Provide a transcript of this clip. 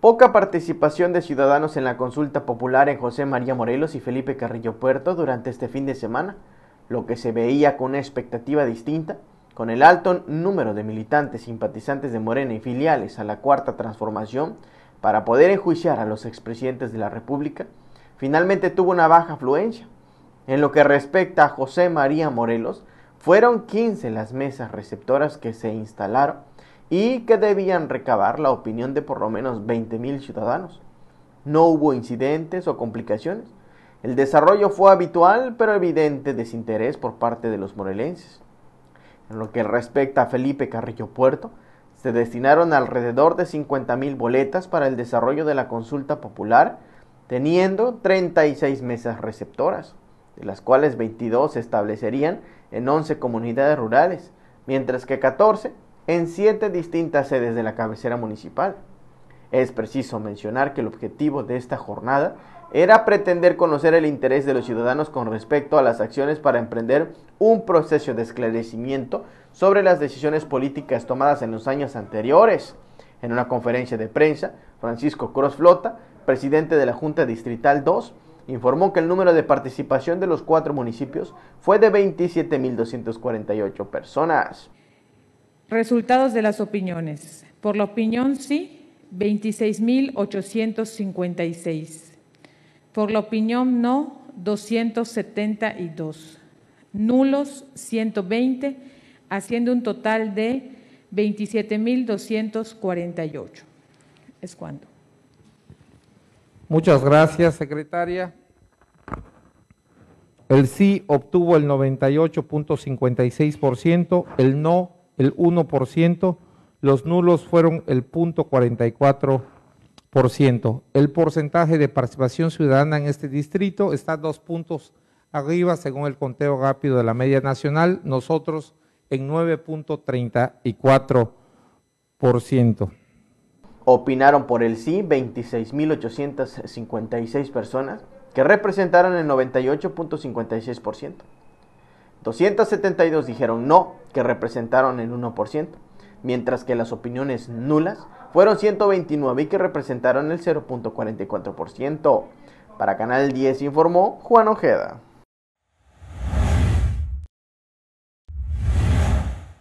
Poca participación de ciudadanos en la consulta popular en José María Morelos y Felipe Carrillo Puerto durante este fin de semana, lo que se veía con una expectativa distinta, con el alto número de militantes simpatizantes de Morena y filiales a la Cuarta Transformación para poder enjuiciar a los expresidentes de la República, finalmente tuvo una baja afluencia. En lo que respecta a José María Morelos, fueron 15 las mesas receptoras que se instalaron y que debían recabar la opinión de por lo menos 20.000 ciudadanos. No hubo incidentes o complicaciones. El desarrollo fue habitual pero evidente desinterés por parte de los morelenses. En lo que respecta a Felipe Carrillo Puerto, se destinaron alrededor de 50.000 boletas para el desarrollo de la consulta popular, teniendo 36 mesas receptoras, de las cuales 22 se establecerían en 11 comunidades rurales, mientras que 14 en siete distintas sedes de la cabecera municipal. Es preciso mencionar que el objetivo de esta jornada era pretender conocer el interés de los ciudadanos con respecto a las acciones para emprender un proceso de esclarecimiento sobre las decisiones políticas tomadas en los años anteriores. En una conferencia de prensa, Francisco Cross Flota, presidente de la Junta Distrital 2, informó que el número de participación de los cuatro municipios fue de 27.248 personas. Resultados de las opiniones. Por la opinión sí, 26.856. Por la opinión no, 272. Nulos, 120, haciendo un total de 27.248. Es cuando. Muchas gracias, secretaria. El sí obtuvo el 98.56%, el no el 1%, los nulos fueron el 0.44%. El porcentaje de participación ciudadana en este distrito está dos puntos arriba según el conteo rápido de la media nacional, nosotros en 9.34%. Opinaron por el sí 26.856 personas que representaron el 98.56%. 272 dijeron no, que representaron el 1%, mientras que las opiniones nulas fueron 129 y que representaron el 0.44%. Para Canal 10 informó Juan Ojeda.